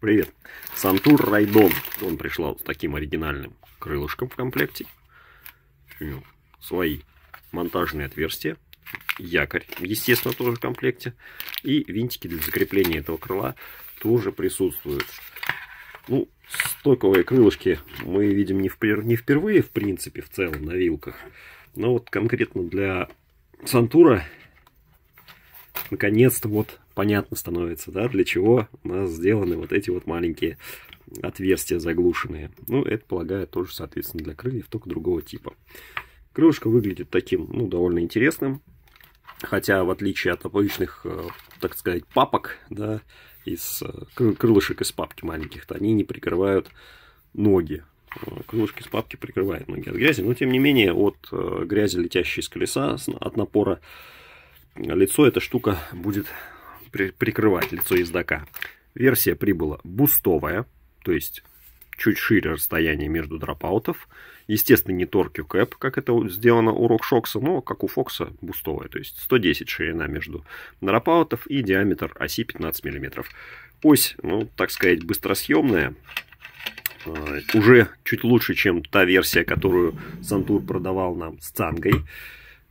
Привет. Сантур Райдон. Он пришел с таким оригинальным крылышком в комплекте. Свои монтажные отверстия. Якорь, естественно, тоже в комплекте. И винтики для закрепления этого крыла тоже присутствуют. Ну, стоковые крылышки мы видим не, впер... не впервые, в принципе, в целом на вилках. Но вот конкретно для Сантура наконец-то вот понятно становится, да, для чего у нас сделаны вот эти вот маленькие отверстия заглушенные. Ну, это, полагаю, тоже, соответственно, для крыльев, только другого типа. Крылышко выглядит таким, ну, довольно интересным. Хотя, в отличие от обычных, э, так сказать, папок, да, из э, крылышек из папки маленьких, то они не прикрывают ноги. Э, крылышки из папки прикрывают ноги от грязи, но, тем не менее, от грязи, летящей из колеса, от напора лицо эта штука будет прикрывать, лицо ездока. Версия прибыла бустовая, то есть чуть шире расстояние между дропаутов. Естественно, не торкью кэп, как это сделано у Рокшокса, но как у Фокса бустовая, то есть 110 ширина между дропаутов и диаметр оси 15 мм. Ось, ну, так сказать, быстросъемная, а, уже чуть лучше, чем та версия, которую Сантур продавал нам с Цангой.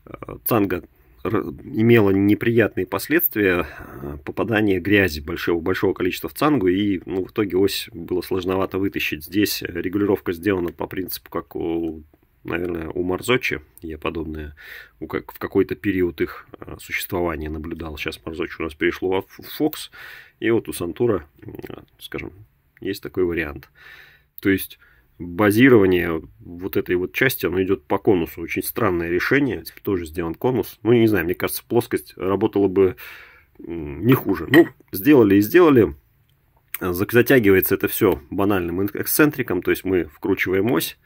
А, Цанга имело неприятные последствия э, попадания грязи большого, большого количества в цангу, и ну, в итоге ось было сложновато вытащить. Здесь регулировка сделана по принципу, как у, наверное, у Марзочи, я подобное у как, в какой-то период их э, существования наблюдал. Сейчас Марзочи у нас перешло в Фокс, и вот у Сантура, э, скажем, есть такой вариант. То есть базирование вот этой вот части, оно идет по конусу. Очень странное решение, тоже сделан конус. Ну, не знаю, мне кажется, плоскость работала бы не хуже. Ну, сделали и сделали. Затягивается это все банальным эксцентриком, то есть мы вкручиваем ось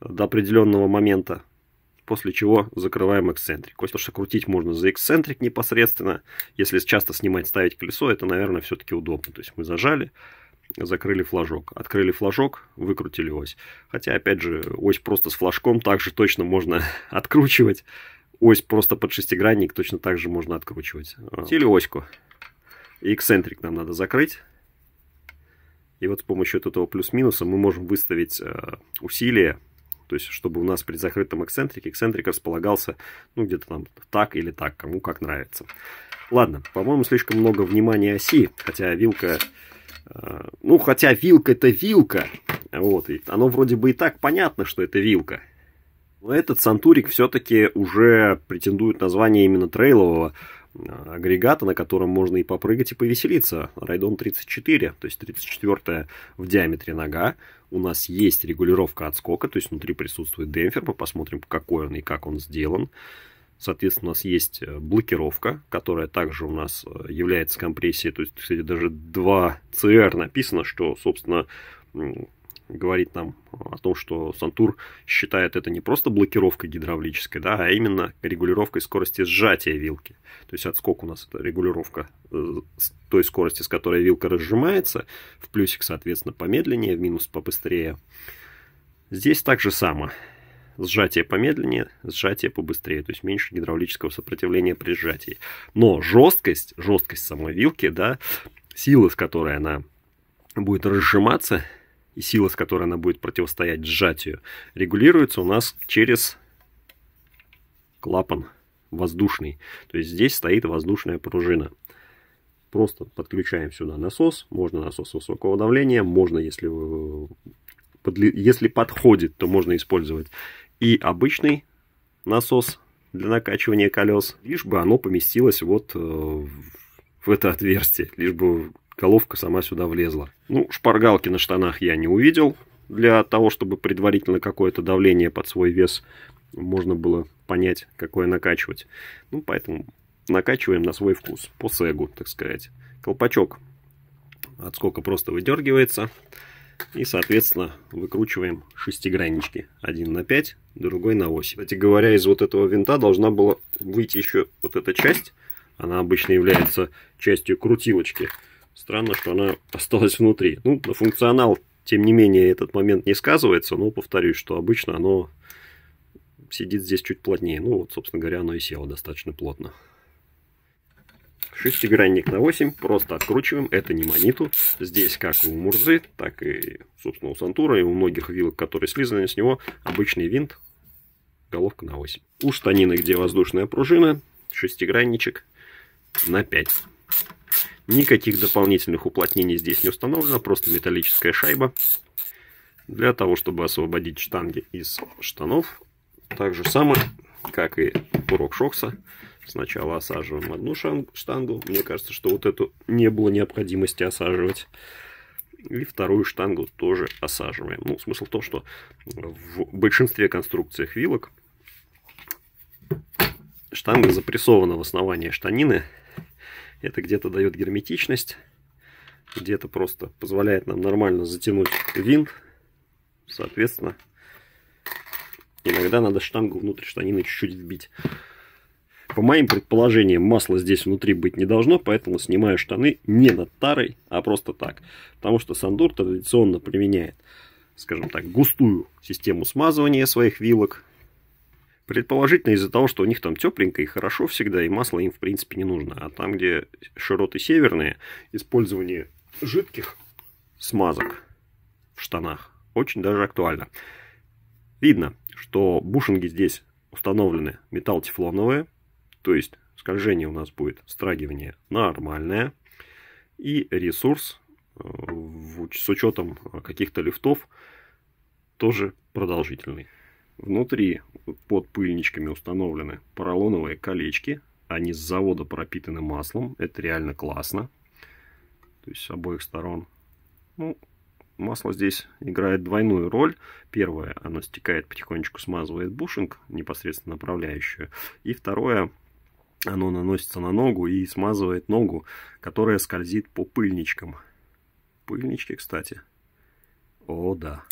до определенного момента, после чего закрываем эксцентрик. Потому что крутить можно за эксцентрик непосредственно. Если часто снимать, ставить колесо, это, наверное, все-таки удобно. То есть мы зажали, закрыли флажок. Открыли флажок, выкрутили ось. Хотя, опять же, ось просто с флажком также точно можно откручивать. Ось просто под шестигранник точно так же можно откручивать. Или оську. эксцентрик нам надо закрыть. И вот с помощью вот этого плюс-минуса мы можем выставить э, усилие, то есть чтобы у нас при закрытом эксцентрике эксцентрик располагался ну где-то там так или так, кому как нравится. Ладно, по-моему, слишком много внимания оси, хотя вилка Э, ну, хотя вилка это вилка. Вот, и оно вроде бы и так понятно, что это вилка. Но этот Сантурик все-таки уже претендует на звание именно трейлового э, агрегата, на котором можно и попрыгать, и повеселиться. Райдон 34, то есть 34 в диаметре нога. У нас есть регулировка отскока, то есть внутри присутствует демпфер. Мы посмотрим, какой он и как он сделан. Соответственно, у нас есть э, блокировка, которая также у нас э, является компрессией. То есть, кстати, даже 2CR написано, что, собственно, говорит нам о том, что Сантур считает это не просто блокировкой гидравлической, да, а именно регулировкой скорости сжатия вилки. То есть отскок у нас это регулировка э, той скорости, с которой вилка разжимается, в плюсик, соответственно, помедленнее, в минус побыстрее. Здесь также же само сжатие помедленнее, сжатие побыстрее, то есть меньше гидравлического сопротивления при сжатии. Но жесткость, жесткость самой вилки, да, сила, с которой она будет разжиматься, и сила, с которой она будет противостоять сжатию, регулируется у нас через клапан воздушный. То есть здесь стоит воздушная пружина. Просто подключаем сюда насос. Можно насос высокого давления, можно, если, э, если подходит, то можно использовать и обычный насос для накачивания колес, лишь бы оно поместилось вот э, в это отверстие, лишь бы головка сама сюда влезла. Ну, шпаргалки на штанах я не увидел, для того, чтобы предварительно какое-то давление под свой вес можно было понять, какое накачивать. Ну, поэтому накачиваем на свой вкус, по сегу, так сказать. Колпачок от скока просто выдергивается. И, соответственно, выкручиваем шестигранички, Один на 5, другой на 8. Кстати говоря, из вот этого винта должна была выйти еще вот эта часть. Она обычно является частью крутилочки. Странно, что она осталась внутри. Ну, на функционал, тем не менее, этот момент не сказывается. Но повторюсь, что обычно оно сидит здесь чуть плотнее. Ну, вот, собственно говоря, оно и село достаточно плотно. Шестигранник на 8, просто откручиваем, это не маниту. Здесь как у Мурзы, так и, собственно, у Сантура и у многих вилок, которые слизаны с него, обычный винт, головка на 8. У штанины, где воздушная пружина, шестигранничек на 5. Никаких дополнительных уплотнений здесь не установлено, просто металлическая шайба. Для того, чтобы освободить штанги из штанов, так же самое, как и курок Шокса, Сначала осаживаем одну штангу. Мне кажется, что вот эту не было необходимости осаживать. И вторую штангу тоже осаживаем. Ну, смысл в том, что в большинстве конструкций вилок штанга запрессована в основании штанины. Это где-то дает герметичность, где-то просто позволяет нам нормально затянуть винт. Соответственно, иногда надо штангу внутрь штанины чуть-чуть вбить. По моим предположениям, масла здесь внутри быть не должно, поэтому снимаю штаны не над тарой, а просто так. Потому что Сандур традиционно применяет, скажем так, густую систему смазывания своих вилок. Предположительно из-за того, что у них там тепленько и хорошо всегда, и масло им в принципе не нужно. А там, где широты северные, использование жидких смазок в штанах очень даже актуально. Видно, что бушинги здесь установлены металл тефлоновые, то есть скольжение у нас будет страгивание нормальное. И ресурс э, с учетом э, каких-то лифтов тоже продолжительный. Внутри под пыльничками установлены поролоновые колечки. Они с завода пропитаны маслом. Это реально классно. То есть с обоих сторон. Ну, масло здесь играет двойную роль. Первое, оно стекает потихонечку, смазывает бушинг, непосредственно направляющую. И второе, оно наносится на ногу и смазывает ногу, которая скользит по пыльничкам. Пыльнички, кстати. О, да.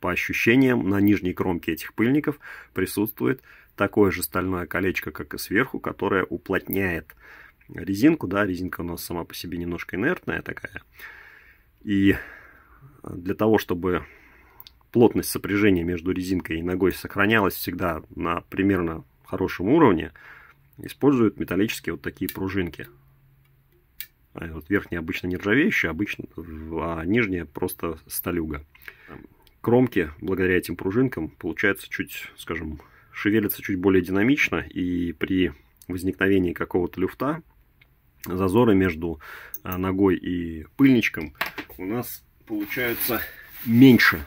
По ощущениям, на нижней кромке этих пыльников присутствует такое же стальное колечко, как и сверху, которое уплотняет резинку. Да, резинка у нас сама по себе немножко инертная такая. И для того, чтобы плотность сопряжения между резинкой и ногой сохранялась всегда на примерно хорошем уровне, используют металлические вот такие пружинки. А вот верхняя обычно нержавеющая, обычно, а нижняя просто столюга. Кромки, благодаря этим пружинкам, получается чуть, скажем, шевелится чуть более динамично, и при возникновении какого-то люфта зазоры между а, ногой и пыльничком у нас получаются меньше,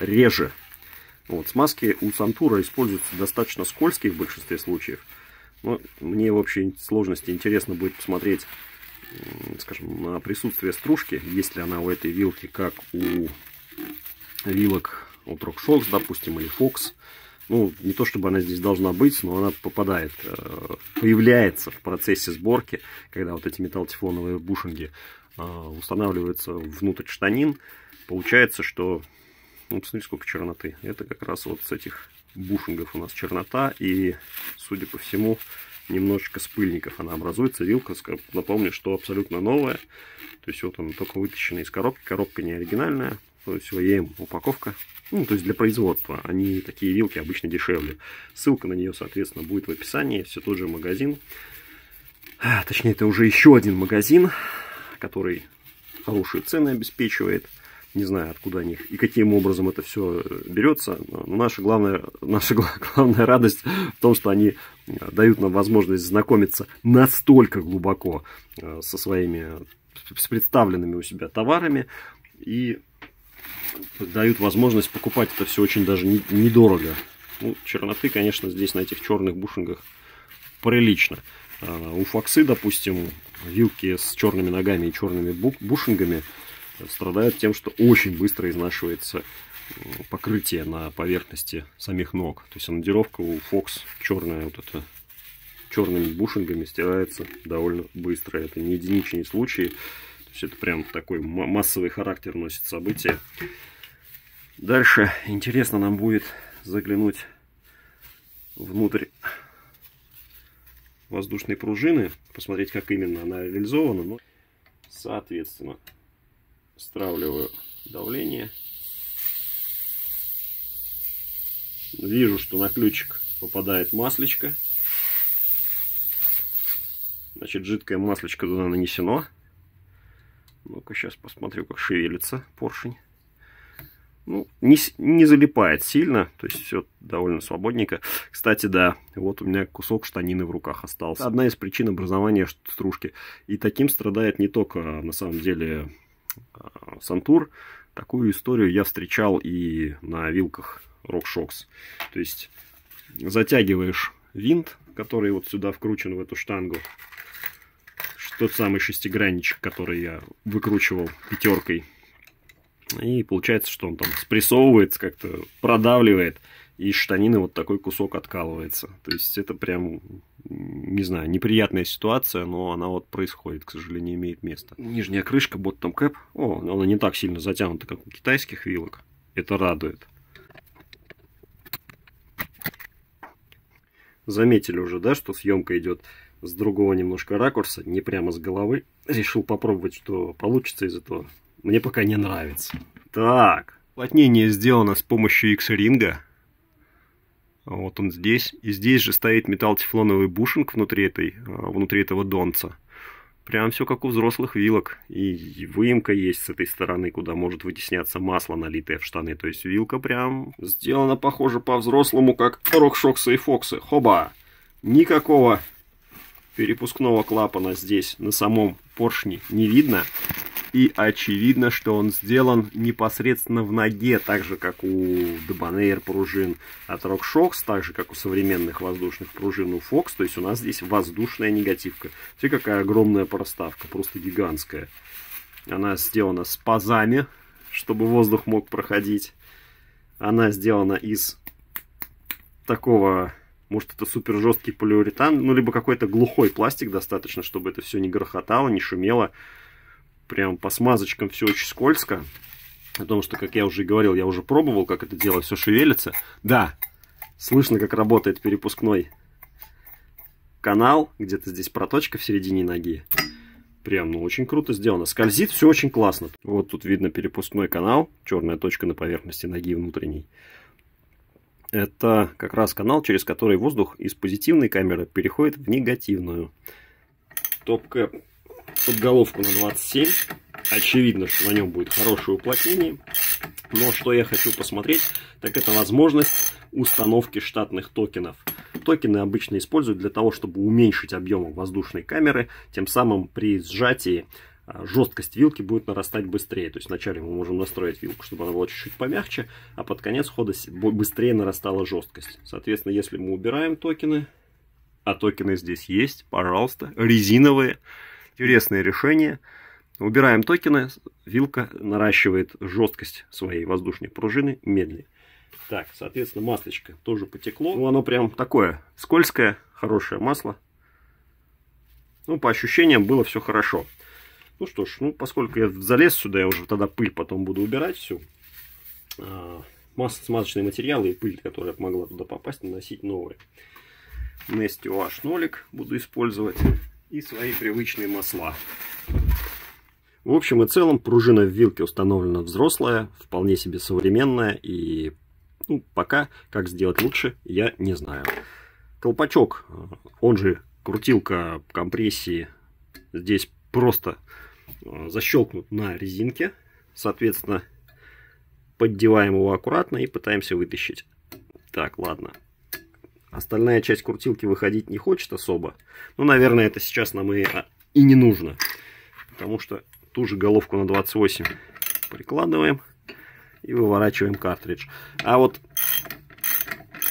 реже. Вот, смазки у Сантура используются достаточно скользкие в большинстве случаев. Но ну, мне в общей сложности интересно будет посмотреть, скажем, на присутствие стружки, есть ли она у этой вилки, как у вилок от RockShox, допустим, или Fox. Ну, не то чтобы она здесь должна быть, но она попадает, э, появляется в процессе сборки, когда вот эти металлотефлоновые бушинги э, устанавливаются внутрь штанин. Получается, что... Ну, посмотри, сколько черноты. Это как раз вот с этих бушингов у нас чернота и, судя по всему, немножечко с пыльников она образуется. Вилка, напомню, что абсолютно новая. То есть вот она только вытащена из коробки. Коробка не оригинальная, то есть ОЕМ упаковка. Ну, то есть для производства. Они такие вилки обычно дешевле. Ссылка на нее, соответственно, будет в описании. Все тот же магазин. А, точнее, это уже еще один магазин, который хорошие цены обеспечивает. Не знаю, откуда они и каким образом это все э, берется. Но наша главная, наша главная радость в том, что они э, дают нам возможность знакомиться настолько глубоко э, со своими с представленными у себя товарами и дают возможность покупать это все очень даже недорого. Ну, черноты, конечно, здесь на этих черных бушингах прилично. У Фоксы, допустим, вилки с черными ногами и черными бушингами – страдают тем, что очень быстро изнашивается покрытие на поверхности самих ног. То есть анодировка у Fox черная вот эта черными бушингами стирается довольно быстро. Это не единичные случаи. То есть это прям такой массовый характер носит событие. Дальше интересно нам будет заглянуть внутрь воздушной пружины, посмотреть, как именно она реализована. но Соответственно, стравливаю давление. Вижу, что на ключик попадает маслечко. Значит, жидкое маслечко туда нанесено. Ну-ка, сейчас посмотрю, как шевелится поршень. Ну, не, не залипает сильно, то есть все довольно свободненько. Кстати, да, вот у меня кусок штанины в руках остался. Одна из причин образования стружки. И таким страдает не только, на самом деле, Э, Сантур. Такую историю я встречал и на вилках RockShox. То есть затягиваешь винт, который вот сюда вкручен в эту штангу. Тот самый шестигранничек, который я выкручивал пятеркой. И получается, что он там спрессовывается, как-то продавливает и штанины вот такой кусок откалывается. То есть это прям, не знаю, неприятная ситуация, но она вот происходит, к сожалению, имеет место. Нижняя крышка Bottom Cap, о, она не так сильно затянута, как у китайских вилок. Это радует. Заметили уже, да, что съемка идет с другого немножко ракурса, не прямо с головы. Решил попробовать, что получится из этого. Мне пока не нравится. Так, плотнение сделано с помощью X-ринга. Вот он здесь. И здесь же стоит металл металлотефлоновый бушинг внутри, этой, э, внутри этого донца. Прям все как у взрослых вилок. И выемка есть с этой стороны, куда может вытесняться масло, налитое в штаны. То есть вилка прям сделана, похоже, по-взрослому, как Рокшокса и Фоксы. Хоба! Никакого перепускного клапана здесь на самом поршне не видно и очевидно, что он сделан непосредственно в ноге, так же, как у Дебанейр пружин от RockShox, так же, как у современных воздушных пружин у Fox, то есть у нас здесь воздушная негативка. Смотри, какая огромная проставка, просто гигантская. Она сделана с пазами, чтобы воздух мог проходить. Она сделана из такого может, это супер жесткий полиуретан, ну, либо какой-то глухой пластик достаточно, чтобы это все не грохотало, не шумело прям по смазочкам все очень скользко. Потому что, как я уже говорил, я уже пробовал, как это дело все шевелится. Да, слышно, как работает перепускной канал. Где-то здесь проточка в середине ноги. Прям, ну, очень круто сделано. Скользит все очень классно. Вот тут видно перепускной канал. Черная точка на поверхности ноги внутренней. Это как раз канал, через который воздух из позитивной камеры переходит в негативную. Топ-кэп подголовку на 27. Очевидно, что на нем будет хорошее уплотнение. Но что я хочу посмотреть, так это возможность установки штатных токенов. Токены обычно используют для того, чтобы уменьшить объем воздушной камеры, тем самым при сжатии а, жесткость вилки будет нарастать быстрее. То есть вначале мы можем настроить вилку, чтобы она была чуть-чуть помягче, а под конец хода быстрее нарастала жесткость. Соответственно, если мы убираем токены, а токены здесь есть, пожалуйста, резиновые, Интересное решение. Убираем токены, вилка наращивает жесткость своей воздушной пружины медленнее. Так, соответственно, маслечко тоже потекло. Ну, оно прям такое скользкое, хорошее масло. Ну, по ощущениям было все хорошо. Ну что ж, ну, поскольку я залез сюда, я уже тогда пыль потом буду убирать всю. А, мас масс, смазочные материалы и пыль, которая могла туда попасть, наносить новые. Nest OH нолик буду использовать и свои привычные масла. В общем и целом пружина в вилке установлена взрослая, вполне себе современная и ну, пока как сделать лучше я не знаю. Колпачок, он же крутилка компрессии, здесь просто э, защелкнут на резинке, соответственно поддеваем его аккуратно и пытаемся вытащить. Так, ладно, Остальная часть крутилки выходить не хочет особо. но ну, наверное, это сейчас нам и, а, и не нужно. Потому что ту же головку на 28 прикладываем и выворачиваем картридж. А вот,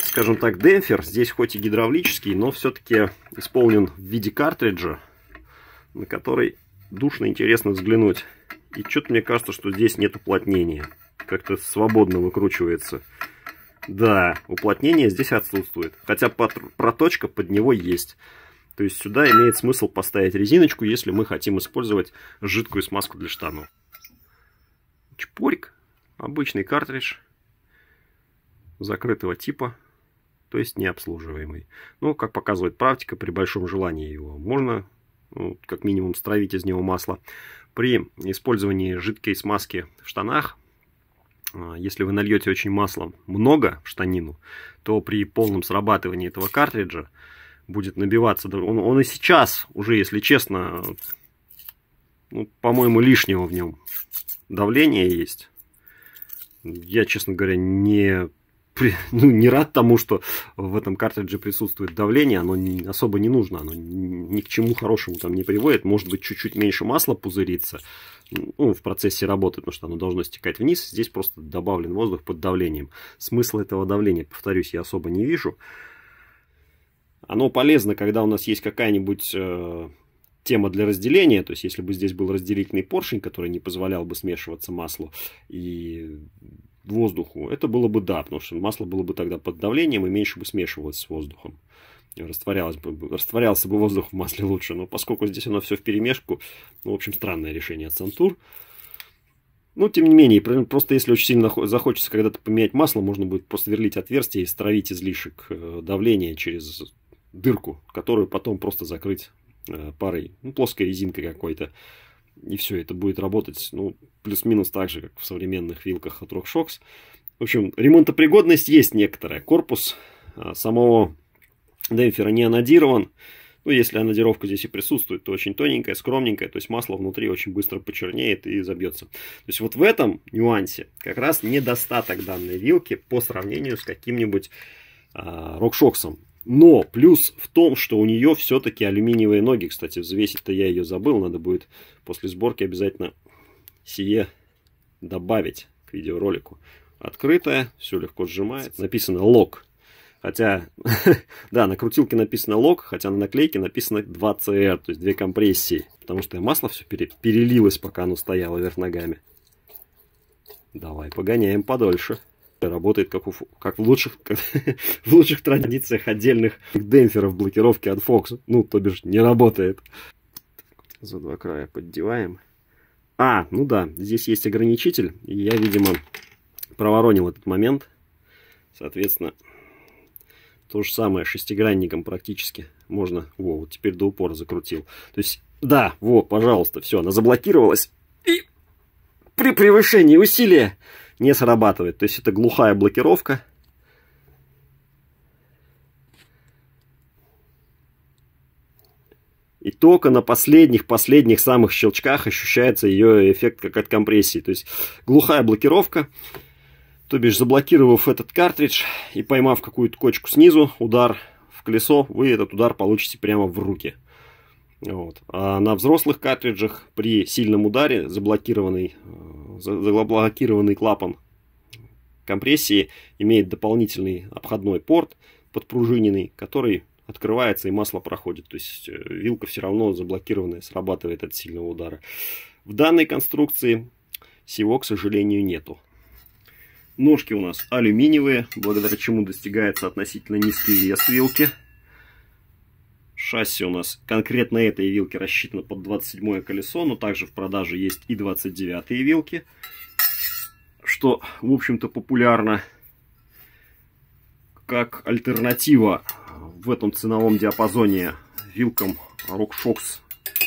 скажем так, демпфер здесь хоть и гидравлический, но все-таки исполнен в виде картриджа, на который душно интересно взглянуть. И что-то мне кажется, что здесь нет уплотнения. Как-то свободно выкручивается да, уплотнение здесь отсутствует. Хотя проточка под него есть. То есть сюда имеет смысл поставить резиночку, если мы хотим использовать жидкую смазку для штанов. Чпорик. Обычный картридж. Закрытого типа. То есть необслуживаемый. Но, ну, как показывает практика, при большом желании его можно ну, как минимум стравить из него масло. При использовании жидкой смазки в штанах а, если вы нальете очень маслом много в штанину, то при полном срабатывании этого картриджа будет набиваться. Он, он и сейчас уже, если честно, ну, по-моему, лишнего в нем давления есть. Я, честно говоря, не ну, не рад тому, что в этом картридже присутствует давление, оно не, особо не нужно, оно ни к чему хорошему там не приводит, может быть чуть-чуть меньше масла пузырится ну, в процессе работы, потому что оно должно стекать вниз, здесь просто добавлен воздух под давлением. Смысла этого давления, повторюсь, я особо не вижу. Оно полезно, когда у нас есть какая-нибудь э, тема для разделения, то есть если бы здесь был разделительный поршень, который не позволял бы смешиваться маслу, и воздуху, это было бы да, потому что масло было бы тогда под давлением и меньше бы смешивалось с воздухом. Растворялось бы, растворялся бы воздух в масле лучше, но поскольку здесь оно все в перемешку, ну, в общем, странное решение от Сантур. Ну, тем не менее, просто если очень сильно захочется когда-то поменять масло, можно будет просто сверлить отверстие и стравить излишек э, давления через дырку, которую потом просто закрыть э, парой, ну, плоской резинкой какой-то и все, это будет работать, ну, плюс-минус так же, как в современных вилках от RockShox. В общем, ремонтопригодность есть некоторая. Корпус а, самого демпфера не анодирован. Ну, если анодировка здесь и присутствует, то очень тоненькая, скромненькая, то есть масло внутри очень быстро почернеет и забьется. То есть вот в этом нюансе как раз недостаток данной вилки по сравнению с каким-нибудь э, а, рокшоксом. Но плюс в том, что у нее все-таки алюминиевые ноги. Кстати, взвесить-то я ее забыл. Надо будет после сборки обязательно сие добавить к видеоролику. Открытая, все легко сжимает. Написано ЛОК, Хотя, да, на крутилке написано ЛОК, хотя на наклейке написано 2CR, то есть две компрессии. Потому что масло все пере, перелилось, пока оно стояло вверх ногами. Давай погоняем подольше работает как, у, как в, лучших, как в лучших традициях отдельных демпферов блокировки от Fox. Ну, то бишь, не работает. За два края поддеваем. А, ну да, здесь есть ограничитель. И я, видимо, проворонил этот момент. Соответственно, то же самое шестигранником практически можно... Во, вот теперь до упора закрутил. То есть, да, во, пожалуйста, все, она заблокировалась. И при превышении усилия не срабатывает. То есть это глухая блокировка. И только на последних-последних самых щелчках ощущается ее эффект как от компрессии. То есть глухая блокировка, то бишь заблокировав этот картридж и поймав какую-то кочку снизу, удар в колесо, вы этот удар получите прямо в руки. Вот. А на взрослых картриджах при сильном ударе заблокированный э, заблокированный клапан компрессии имеет дополнительный обходной порт подпружиненный, который открывается и масло проходит. То есть э, вилка все равно заблокированная срабатывает от сильного удара. В данной конструкции всего, к сожалению, нету. Ножки у нас алюминиевые, благодаря чему достигается относительно низкий вес вилки. Шасси у нас конкретно этой вилки рассчитано под 27 колесо, но также в продаже есть и 29 вилки, что, в общем-то, популярно как альтернатива в этом ценовом диапазоне вилкам RockShox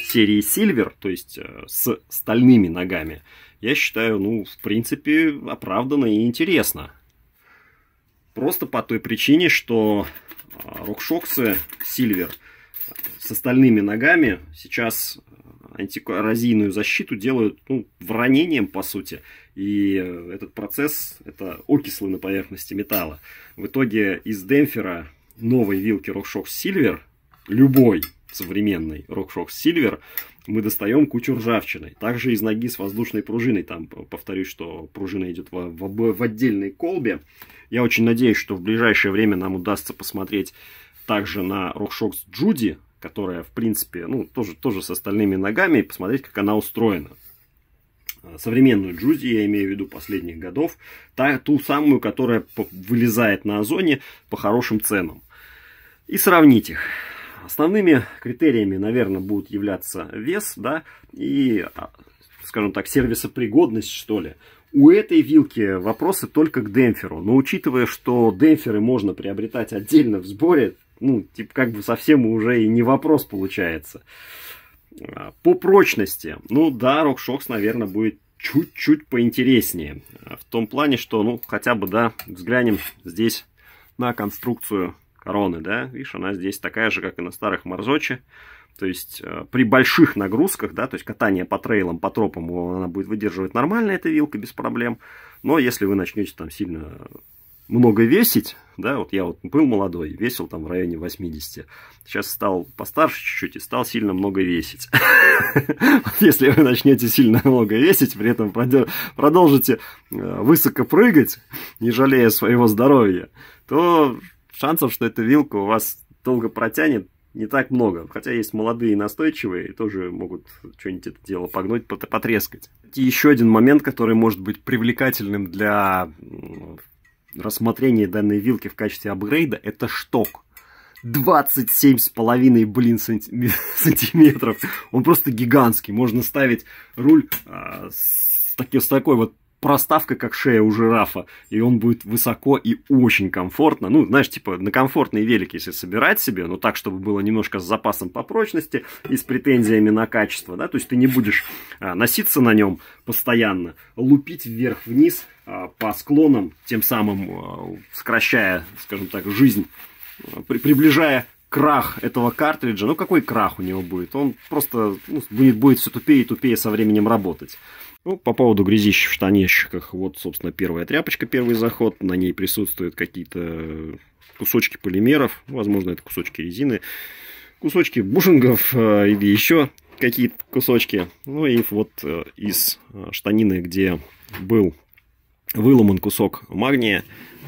серии Silver, то есть э, с стальными ногами, я считаю, ну, в принципе, оправданно и интересно. Просто по той причине, что э, RockShox Silver – с остальными ногами сейчас э, антикоррозийную защиту делают ну, ранением по сути. И э, этот процесс – это окислы на поверхности металла. В итоге из демпфера новой вилки RockShox Silver, любой современный RockShox Silver, мы достаем кучу ржавчины. Также из ноги с воздушной пружиной. Там, повторюсь, что пружина идет в, в, в отдельной колбе. Я очень надеюсь, что в ближайшее время нам удастся посмотреть также на RockShox Judy, которая, в принципе, ну, тоже, тоже с остальными ногами, и посмотреть, как она устроена. Современную джузи, я имею в виду последних годов, та, ту самую, которая вылезает на озоне по хорошим ценам. И сравнить их. Основными критериями, наверное, будут являться вес, да, и, а, скажем так, сервисопригодность, что ли. У этой вилки вопросы только к демпферу. Но учитывая, что демпферы можно приобретать отдельно в сборе, ну, типа, как бы совсем уже и не вопрос получается. А, по прочности, ну да, RockShox, наверное, будет чуть-чуть поинтереснее. А, в том плане, что, ну, хотя бы, да, взглянем здесь на конструкцию короны, да. Видишь, она здесь такая же, как и на старых Марзочи. То есть, а, при больших нагрузках, да, то есть, катание по трейлам, по тропам, она будет выдерживать нормально, эта вилка, без проблем. Но если вы начнете там сильно много весить, да, вот я вот был молодой, весил там в районе 80. Сейчас стал постарше чуть-чуть и стал сильно много весить. Если вы начнете сильно много весить, при этом продолжите э, высоко прыгать, не жалея своего здоровья, то шансов, что эта вилка у вас долго протянет, не так много. Хотя есть молодые настойчивые, тоже могут что-нибудь это дело погнуть, потрескать. И еще один момент, который может быть привлекательным для рассмотрение данной вилки в качестве апгрейда это шток. 27,5, блин, сантиметров. Он просто гигантский. Можно ставить руль а, с, таки, с такой вот проставкой, как шея у жирафа. И он будет высоко и очень комфортно. Ну, знаешь, типа на комфортный велик, если собирать себе, но так, чтобы было немножко с запасом по прочности и с претензиями на качество. Да? То есть ты не будешь а, носиться на нем постоянно, лупить вверх-вниз – Э, по склонам, тем самым э, сокращая, скажем так, жизнь, э, при, приближая крах этого картриджа. Ну какой крах у него будет? Он просто ну, будет, будет все тупее и тупее со временем работать. Ну, по поводу грязищ в штанишках, вот, собственно, первая тряпочка, первый заход. На ней присутствуют какие-то кусочки полимеров, возможно, это кусочки резины, кусочки бушингов или еще какие-то кусочки. Ну и вот из штанины, где был выломан кусок магния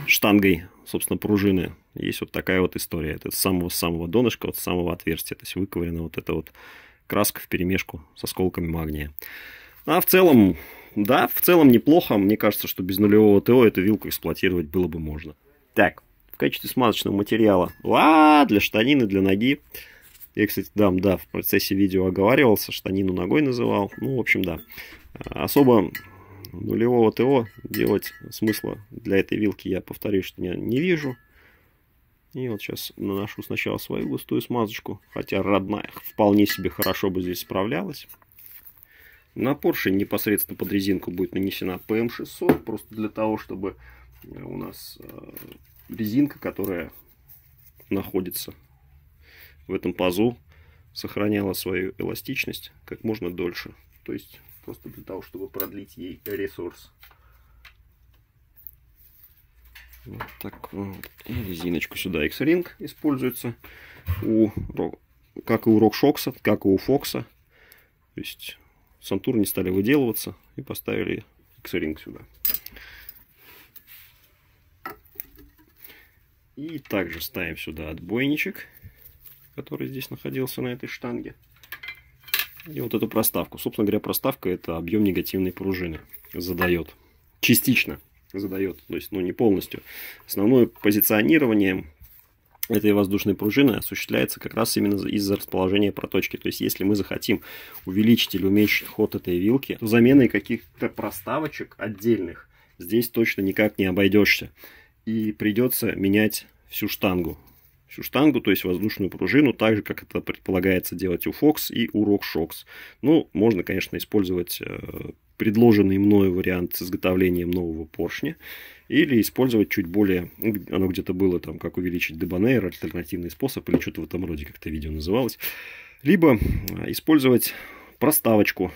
штангой, собственно, пружины. Есть вот такая вот история. Это с самого-самого донышка, вот с самого отверстия. То есть выковырена вот эта вот краска в перемешку с осколками магния. А в целом, да, в целом неплохо. Мне кажется, что без нулевого ТО эту вилку эксплуатировать было бы можно. Так, в качестве смазочного материала. А, для штанины, для ноги. Я, кстати, да, да, в процессе видео оговаривался, штанину ногой называл. Ну, в общем, да. Особо нулевого ТО делать смысла для этой вилки, я повторюсь, что я не вижу. И вот сейчас наношу сначала свою густую смазочку, хотя родная вполне себе хорошо бы здесь справлялась. На поршень непосредственно под резинку будет нанесена PM600, просто для того, чтобы э, у нас э, резинка, которая находится в этом пазу, сохраняла свою эластичность как можно дольше. То есть Просто для того, чтобы продлить ей ресурс. Вот так вот. резиночку сюда X-Ring используется. У, как и у RockShox, как и у Fox. То есть Сантур не стали выделываться и поставили X-Ring сюда. И также ставим сюда отбойничек, который здесь находился на этой штанге и вот эту проставку. Собственно говоря, проставка это объем негативной пружины задает. Частично задает, то есть ну, не полностью. Основное позиционирование этой воздушной пружины осуществляется как раз именно из-за расположения проточки. То есть, если мы захотим увеличить или уменьшить ход этой вилки, то заменой каких-то проставочек отдельных здесь точно никак не обойдешься. И придется менять всю штангу всю штангу, то есть воздушную пружину, так же, как это предполагается делать у Fox и у RockShox. Ну, можно, конечно, использовать э, предложенный мною вариант с изготовлением нового поршня, или использовать чуть более, ну, оно где-то было там, как увеличить дебонейр, альтернативный способ, или что-то в этом роде как-то видео называлось, либо э, использовать проставочку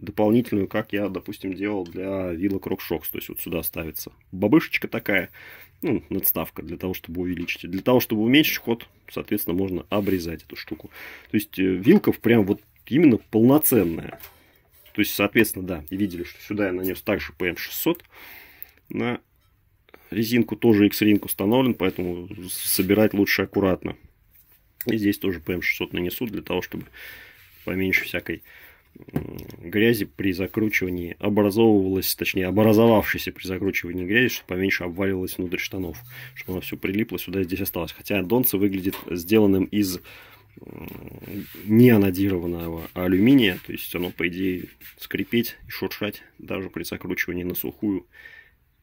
дополнительную, как я, допустим, делал для вилок RockShox. То есть вот сюда ставится бабышечка такая, ну, надставка для того, чтобы увеличить. Для того, чтобы уменьшить ход, соответственно, можно обрезать эту штуку. То есть э, вилков прям вот именно полноценная. То есть, соответственно, да, видели, что сюда я нанес также PM600. На резинку тоже X-ринг установлен, поэтому собирать лучше аккуратно. И здесь тоже PM600 нанесу для того, чтобы поменьше всякой грязи при закручивании образовывалась, точнее образовавшейся при закручивании грязи, чтобы поменьше обваливалась внутрь штанов, чтобы она все прилипла сюда и здесь осталось. Хотя донце выглядит сделанным из неанодированного алюминия, то есть оно, по идее, скрипеть и шуршать даже при закручивании на сухую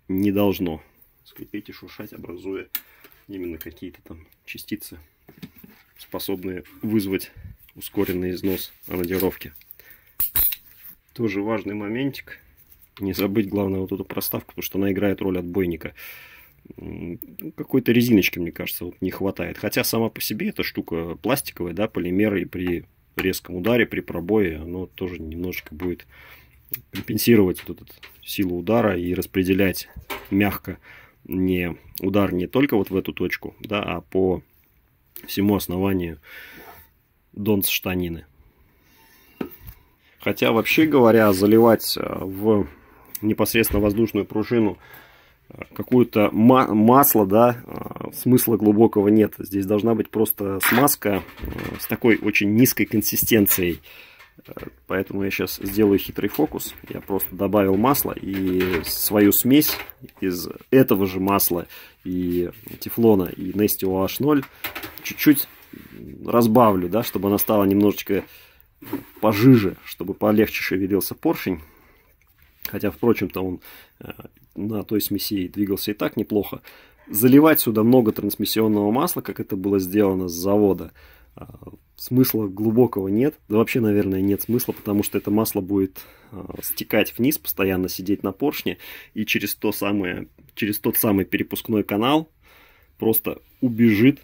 не должно. Скрипеть и шуршать, образуя именно какие-то там частицы, способные вызвать ускоренный износ анодировки. Тоже важный моментик. Не забыть, главное, вот эту проставку, потому что она играет роль отбойника. Какой-то резиночки, мне кажется, вот не хватает. Хотя сама по себе эта штука пластиковая, да, полимер, и при резком ударе, при пробое, оно тоже немножечко будет компенсировать вот эту силу удара и распределять мягко не удар не только вот в эту точку, да, а по всему основанию донц штанины. Хотя, вообще говоря, заливать э, в непосредственно воздушную пружину э, какую то масло, да, э, смысла глубокого нет. Здесь должна быть просто смазка с такой очень низкой консистенцией. Поэтому я сейчас сделаю хитрый фокус. Я просто добавил масло и свою смесь из этого же масла и тефлона и Nesti OH0 чуть-чуть разбавлю, да, чтобы она стала немножечко пожиже, чтобы полегче шевелился поршень. Хотя, впрочем-то, он э, на той смеси двигался и так неплохо. Заливать сюда много трансмиссионного масла, как это было сделано с завода, э, смысла глубокого нет. Да вообще, наверное, нет смысла, потому что это масло будет э, стекать вниз, постоянно сидеть на поршне, и через, то самое, через тот самый перепускной канал просто убежит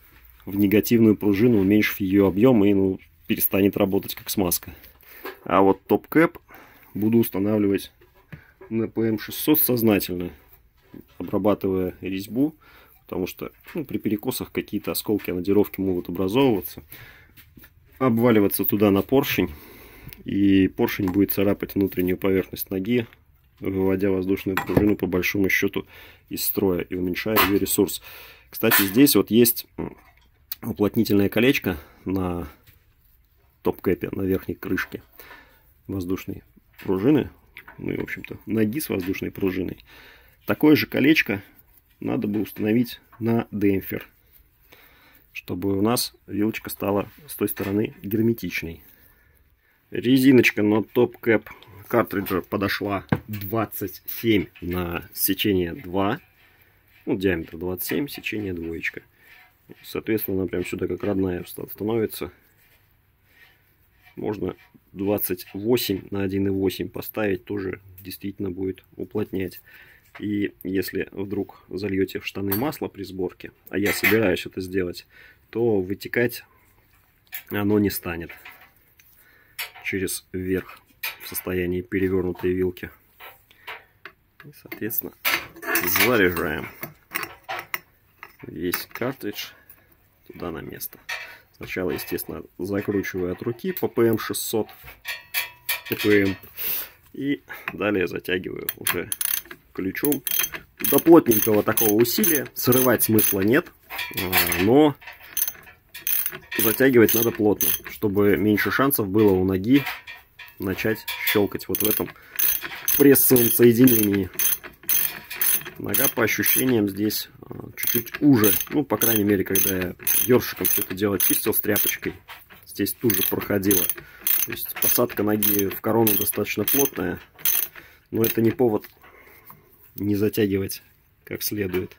в негативную пружину, уменьшив ее объем и ну, перестанет работать как смазка. А вот топ-кэп буду устанавливать на PM600 эм сознательно, обрабатывая резьбу, потому что ну, при перекосах какие-то осколки, анодировки могут образовываться, обваливаться туда на поршень, и поршень будет царапать внутреннюю поверхность ноги, выводя воздушную пружину по большому счету из строя и уменьшая ее ресурс. Кстати, здесь вот есть уплотнительное колечко на топ-кэпе на верхней крышке воздушной пружины. Ну и, в общем-то, ноги с воздушной пружиной. Такое же колечко надо бы установить на демпфер, чтобы у нас вилочка стала с той стороны герметичной. Резиночка на топ-кэп картриджа подошла 27 на сечение 2. Ну, диаметр 27, сечение двоечка. Соответственно, она прям сюда как родная становится. Можно 28 на 1,8 поставить, тоже действительно будет уплотнять. И если вдруг зальете в штаны масло при сборке, а я собираюсь это сделать, то вытекать оно не станет через верх в состоянии перевернутой вилки. И, соответственно, заряжаем весь картридж туда на место. Сначала, естественно, закручиваю от руки ppm 600 ppm. И далее затягиваю уже ключом до плотненького такого усилия. Срывать смысла нет, а, но затягивать надо плотно, чтобы меньше шансов было у ноги начать щелкать вот в этом прессовом соединении. Нога по ощущениям здесь э, чуть-чуть уже. Ну, по крайней мере, когда я ёршиком все это дело чистил с тряпочкой, здесь тут же проходило. То есть посадка ноги в корону достаточно плотная, но это не повод не затягивать как следует.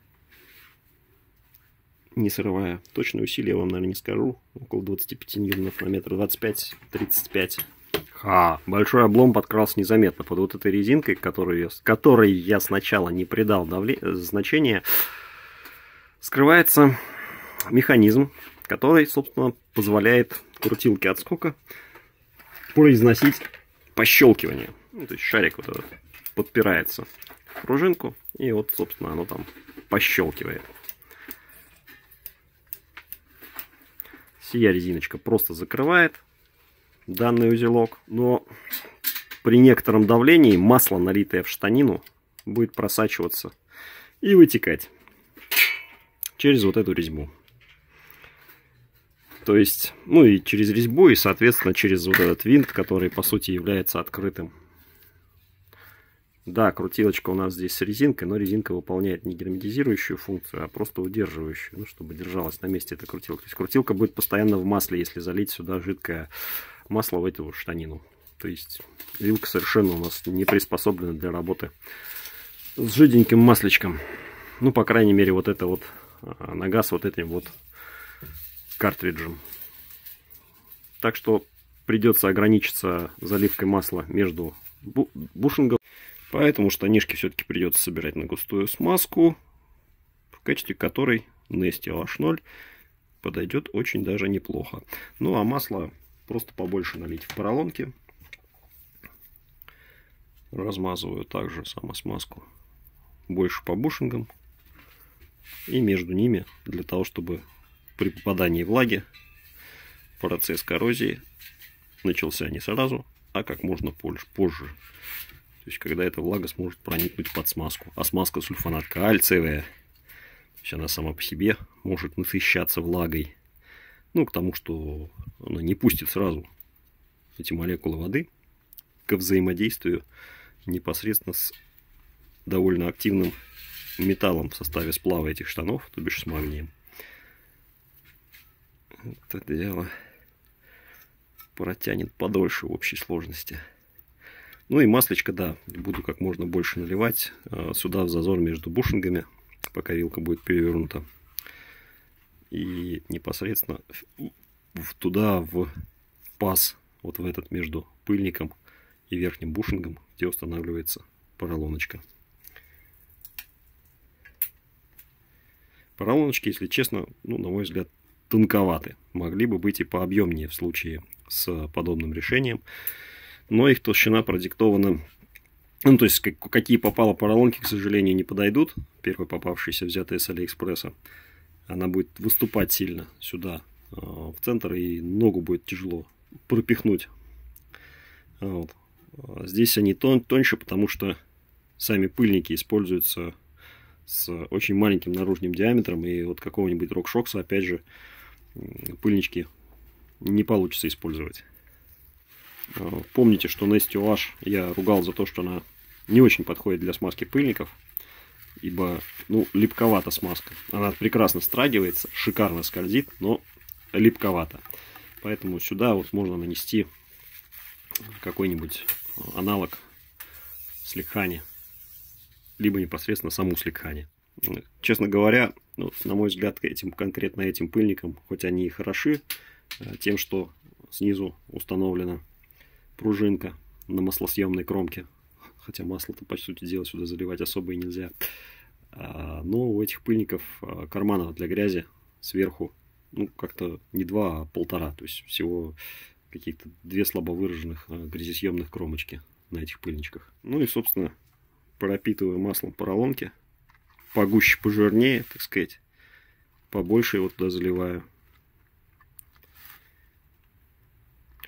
Не срывая. Точное усилие я вам, наверное, не скажу. Около 25 ньютонов на метр. 25-35 а, большой облом подкрался незаметно под вот этой резинкой, которую, которой я сначала не придал давле... значения. Скрывается механизм, который, собственно, позволяет крутилке от скока произносить пощелкивание. Ну, то есть шарик вот этот подпирается в пружинку, и вот, собственно, оно там пощелкивает. Сия резиночка просто закрывает данный узелок. Но при некотором давлении масло, налитое в штанину, будет просачиваться и вытекать через вот эту резьбу. То есть, ну и через резьбу, и, соответственно, через вот этот винт, который, по сути, является открытым. Да, крутилочка у нас здесь с резинкой, но резинка выполняет не герметизирующую функцию, а просто удерживающую, ну, чтобы держалась на месте эта крутилка. То есть крутилка будет постоянно в масле, если залить сюда жидкое масло в эту штанину. То есть вилка совершенно у нас не приспособлена для работы с жиденьким маслечком. Ну, по крайней мере, вот это вот а, нога с вот этим вот картриджем. Так что придется ограничиться заливкой масла между бушингов. Поэтому штанишки все-таки придется собирать на густую смазку, в качестве которой Nesti LH0 подойдет очень даже неплохо. Ну а масло Просто побольше налить в поролонки. Размазываю также сама смазку больше по бушингам. И между ними, для того, чтобы при попадании влаги процесс коррозии начался не сразу, а как можно позже. То есть, когда эта влага сможет проникнуть под смазку. А смазка сульфонат кальциевая. То есть, она сама по себе может насыщаться влагой. Ну, к тому, что она не пустит сразу эти молекулы воды к взаимодействию непосредственно с довольно активным металлом в составе сплава этих штанов, то бишь с магнием. Это дело протянет подольше в общей сложности. Ну и маслечко, да, буду как можно больше наливать а, сюда в зазор между бушингами, пока вилка будет перевернута и непосредственно туда в паз, вот в этот между пыльником и верхним бушингом, где устанавливается поролоночка. Поролоночки, если честно, ну, на мой взгляд, тонковаты. Могли бы быть и пообъемнее в случае с подобным решением. Но их толщина продиктована... Ну, то есть, какие попало поролонки, к сожалению, не подойдут. Первые попавшиеся, взятые с Алиэкспресса она будет выступать сильно сюда, э, в центр, и ногу будет тяжело пропихнуть. А вот. А здесь они тон тоньше, потому что сами пыльники используются с очень маленьким наружным диаметром, и вот какого-нибудь рокшокса, опять же, пыльнички не получится использовать. А Помните, что на UH я ругал за то, что она не очень подходит для смазки пыльников ибо, ну, липковата смазка. Она прекрасно страгивается, шикарно скользит, но липковата. Поэтому сюда вот можно нанести какой-нибудь э, аналог сликхани, либо непосредственно саму сликхани. Честно говоря, ну, на мой взгляд, этим, конкретно этим пыльником, хоть они и хороши, э, тем, что снизу установлена пружинка на маслосъемной кромке хотя масло-то, по сути дела, сюда заливать особо и нельзя. А, но у этих пыльников а, карманов для грязи сверху, ну, как-то не два, а полтора, то есть всего каких-то две слабо выраженных а, грязесъемных кромочки на этих пыльничках. Ну и, собственно, пропитываю маслом поролонки, погуще, пожирнее, так сказать, побольше его туда заливаю.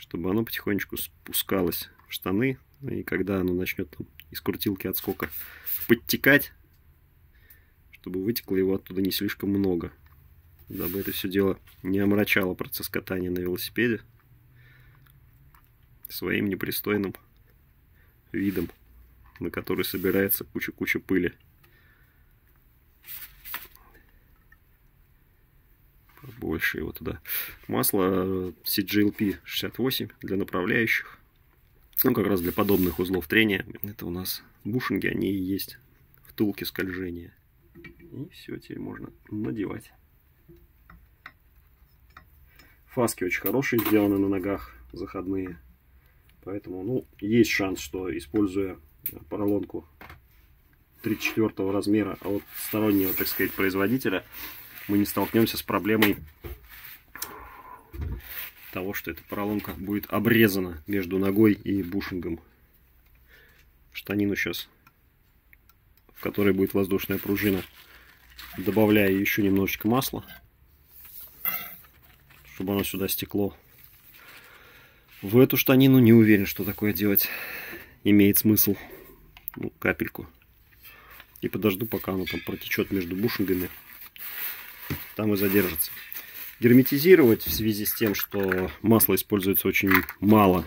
чтобы оно потихонечку спускалось в штаны, и когда оно начнет там из крутилки отскока подтекать, чтобы вытекло его оттуда не слишком много, дабы это все дело не омрачало процесс катания на велосипеде своим непристойным видом, на который собирается куча-куча пыли. Побольше его туда. Масло CGLP 68 для направляющих. Ну, как раз для подобных узлов трения. Это у нас бушинги, они и есть втулки скольжения. И все, теперь можно надевать. Фаски очень хорошие, сделаны на ногах, заходные. Поэтому, ну, есть шанс, что используя поролонку 34 размера от стороннего, так сказать, производителя, мы не столкнемся с проблемой того, что эта поролонка будет обрезана между ногой и бушингом. Штанину сейчас, в которой будет воздушная пружина, добавляю еще немножечко масла, чтобы оно сюда стекло. В эту штанину не уверен, что такое делать имеет смысл. Ну, капельку. И подожду, пока оно там протечет между бушингами. Там и задержится герметизировать в связи с тем, что масло используется очень мало.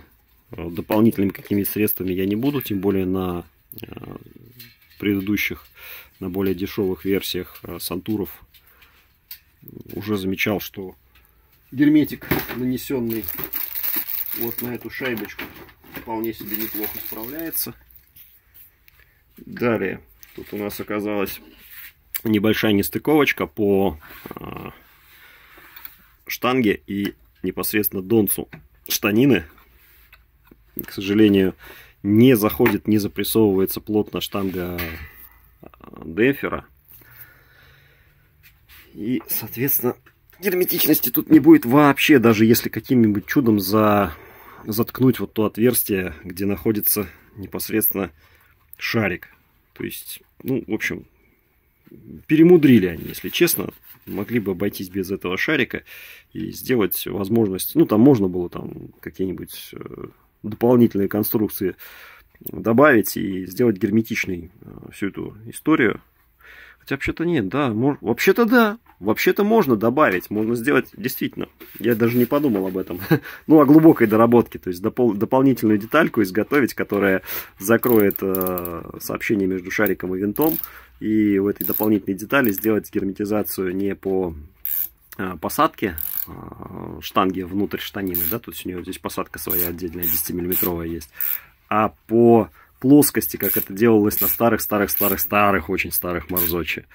Э, дополнительными какими-то средствами я не буду, тем более на э, предыдущих, на более дешевых версиях э, Сантуров уже замечал, что герметик, нанесенный вот на эту шайбочку, вполне себе неплохо справляется. Далее, тут у нас оказалась небольшая нестыковочка по штанге и непосредственно донцу штанины. К сожалению, не заходит, не запрессовывается плотно штанга а, демпфера. И, соответственно, герметичности тут не будет вообще, даже если каким-нибудь чудом за... заткнуть вот то отверстие, где находится непосредственно шарик. То есть, ну, в общем, перемудрили они, если честно могли бы обойтись без этого шарика и сделать возможность, ну там можно было там какие-нибудь э, дополнительные конструкции добавить и сделать герметичной э, всю эту историю. Хотя вообще-то нет, да, мож... вообще-то да, вообще-то можно добавить, можно сделать, действительно, я даже не подумал об этом, ну, о глубокой доработке, то есть допол... дополнительную детальку изготовить, которая закроет э, сообщение между шариком и винтом, и в этой дополнительной детали сделать герметизацию не по а, посадке а, штанги внутрь штанины, да, тут у нее здесь посадка своя отдельная 10-миллиметровая есть, а по плоскости, как это делалось на старых-старых-старых-старых, очень старых Марзочи.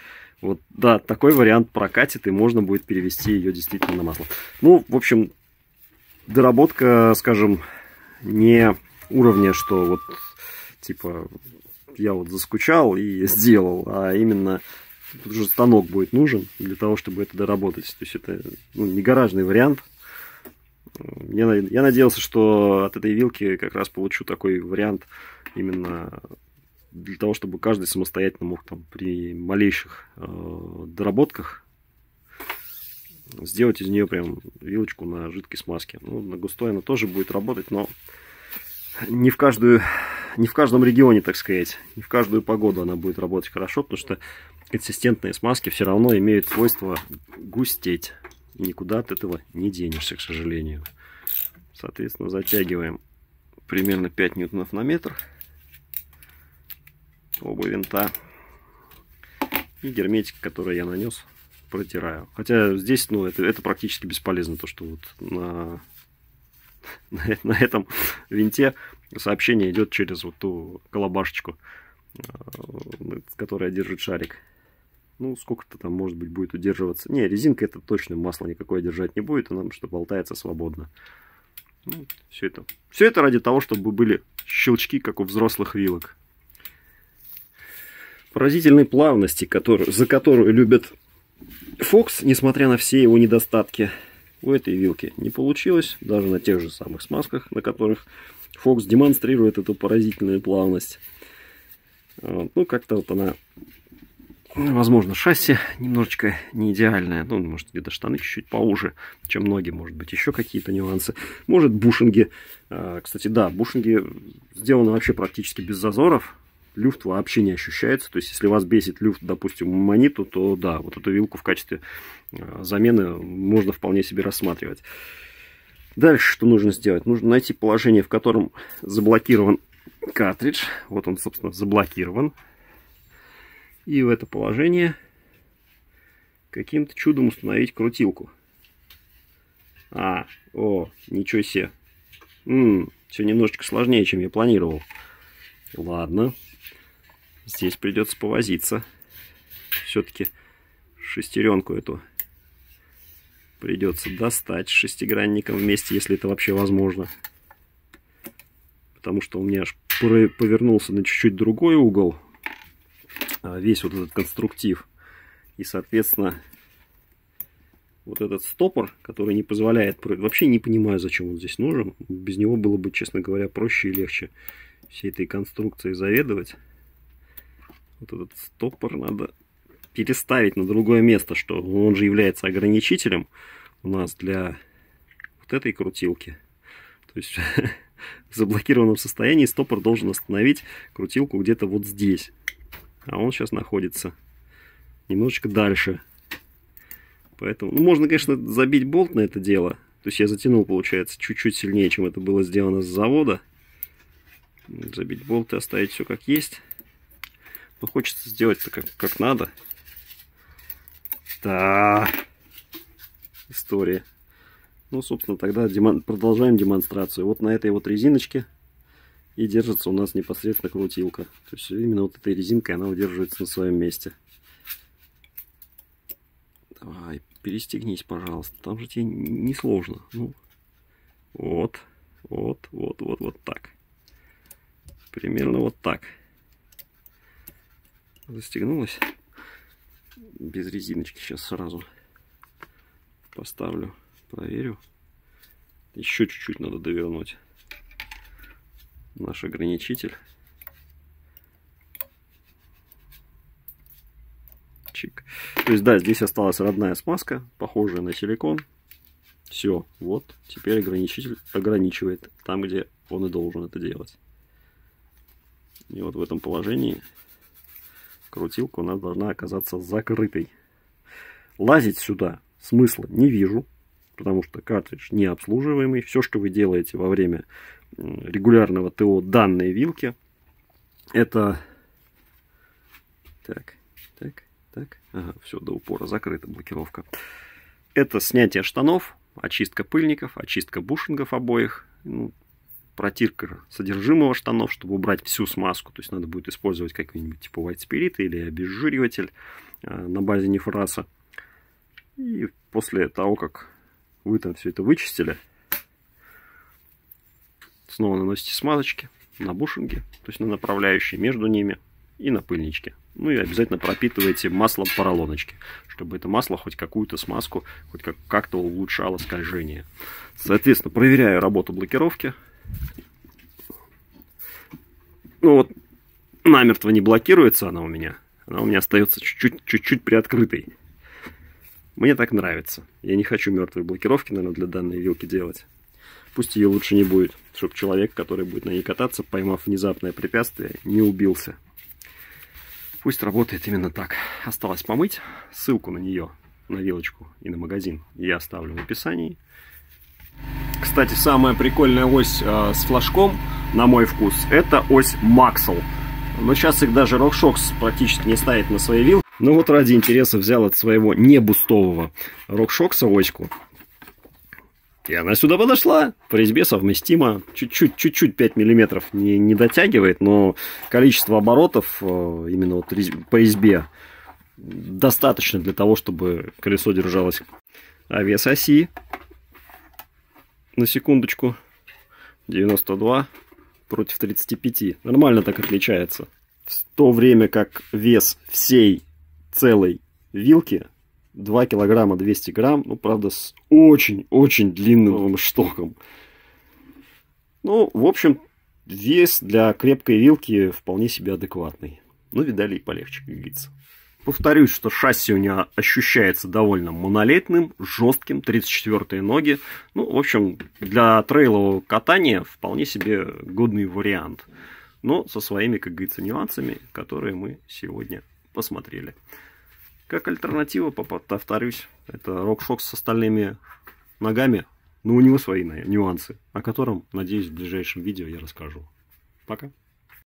Вот, да, такой вариант прокатит, и можно будет перевести ее действительно на масло. Ну, в общем, доработка, скажем, не уровня, что вот, типа, я вот заскучал и сделал, а именно тут же станок будет нужен для того, чтобы это доработать. То есть это ну, не гаражный вариант. Я, я надеялся, что от этой вилки как раз получу такой вариант именно для того, чтобы каждый самостоятельно мог там при малейших э, доработках сделать из нее прям вилочку на жидкой смазке. Ну, на густой она тоже будет работать, но не в каждую не в каждом регионе, так сказать, не в каждую погоду она будет работать хорошо, потому что консистентные смазки все равно имеют свойство густеть. И никуда от этого не денешься, к сожалению. Соответственно, затягиваем примерно 5 ньютонов на метр оба винта. И герметик, который я нанес, протираю. Хотя здесь, ну, это, это практически бесполезно, то, что вот на на этом винте сообщение идет через вот ту колобашечку, э, которая держит шарик. Ну, сколько-то там, может быть, будет удерживаться. Не, резинка это точно масло никакое держать не будет, она что болтается свободно. Ну, все это. Все это ради того, чтобы были щелчки, как у взрослых вилок. Поразительной плавности, который, за которую любят Фокс, несмотря на все его недостатки у этой вилки не получилось, даже на тех же самых смазках, на которых Фокс демонстрирует эту поразительную плавность. Вот. Ну, как-то вот она, возможно, шасси немножечко не идеальное. Ну, может, где-то штаны чуть-чуть поуже, чем ноги, может быть, еще какие-то нюансы. Может, бушинги. А, кстати, да, бушинги сделаны вообще практически без зазоров люфт вообще не ощущается. То есть, если вас бесит люфт, допустим, мониту, то да, вот эту вилку в качестве э, замены можно вполне себе рассматривать. Дальше что нужно сделать? Нужно найти положение, в котором заблокирован картридж. Вот он, собственно, заблокирован. И в это положение каким-то чудом установить крутилку. А, о, ничего себе. М -м, все немножечко сложнее, чем я планировал. Ладно. Здесь придется повозиться. Все-таки шестеренку эту придется достать с шестигранником вместе, если это вообще возможно. Потому что у меня аж повернулся на чуть-чуть другой угол а весь вот этот конструктив. И, соответственно, вот этот стопор, который не позволяет... Вообще не понимаю, зачем он здесь нужен. Без него было бы, честно говоря, проще и легче всей этой конструкции заведовать вот этот стопор надо переставить на другое место, что он же является ограничителем у нас для вот этой крутилки. То есть в заблокированном состоянии стопор должен остановить крутилку где-то вот здесь. А он сейчас находится немножечко дальше. Поэтому, ну, можно, конечно, забить болт на это дело. То есть я затянул, получается, чуть-чуть сильнее, чем это было сделано с завода. Забить болт и оставить все как есть. Ну, хочется сделать-то как, как надо. Да, история. Ну, собственно, тогда демон... продолжаем демонстрацию. Вот на этой вот резиночке и держится у нас непосредственно крутилка. То есть именно вот этой резинкой она удерживается на своем месте. Давай, перестегнись, пожалуйста. Там же тебе несложно. Ну, вот, вот, вот, вот, вот так. Примерно вот так застегнулась без резиночки сейчас сразу поставлю проверю еще чуть-чуть надо довернуть наш ограничитель Чик. то есть да здесь осталась родная смазка похожая на силикон все вот теперь ограничитель ограничивает там где он и должен это делать и вот в этом положении крутилка у нас должна оказаться закрытой. Лазить сюда смысла не вижу, потому что картридж не обслуживаемый. Все, что вы делаете во время регулярного ТО данной вилки, это... Так, так, так. Ага, все, до упора закрыта блокировка. Это снятие штанов, очистка пыльников, очистка бушингов обоих. Ну, протирка содержимого штанов, чтобы убрать всю смазку. То есть надо будет использовать какой-нибудь типа white spirit или обезжириватель э, на базе нефраса. И после того, как вы там все это вычистили, снова наносите смазочки на бушинги, то есть на направляющие между ними и на пыльнички. Ну и обязательно пропитывайте маслом поролоночки, чтобы это масло хоть какую-то смазку, хоть как-то улучшало скольжение. Соответственно, проверяю работу блокировки. Ну вот, намертво не блокируется она у меня. Она у меня остается чуть-чуть приоткрытой. Мне так нравится. Я не хочу мертвой блокировки, наверное, для данной вилки делать. Пусть ее лучше не будет, чтобы человек, который будет на ней кататься, поймав внезапное препятствие, не убился. Пусть работает именно так. Осталось помыть. Ссылку на нее, на вилочку и на магазин я оставлю в описании. Кстати, самая прикольная ось э, с флажком – на мой вкус, это ось Максел. Но сейчас их даже RockShox практически не ставит на свои вилки. Ну вот ради интереса взял от своего небустового RockShox оську. И она сюда подошла. По резьбе совместимо. Чуть-чуть, чуть-чуть 5 миллиметров не, не дотягивает, но количество оборотов э, именно вот по резьбе достаточно для того, чтобы колесо держалось. А вес оси на секундочку 92 против 35. Нормально так отличается. В то время как вес всей целой вилки 2 килограмма 200 грамм, ну, правда, с очень-очень длинным штоком. Ну, в общем, вес для крепкой вилки вполне себе адекватный. Ну, видали и полегче, как говорится. Повторюсь, что шасси у него ощущается довольно монолитным, жестким, 34-е ноги. Ну, в общем, для трейлового катания вполне себе годный вариант. Но со своими, как говорится, нюансами, которые мы сегодня посмотрели. Как альтернатива, повторюсь, это RockShox с остальными ногами. Но у него свои нюансы, о котором, надеюсь, в ближайшем видео я расскажу. Пока.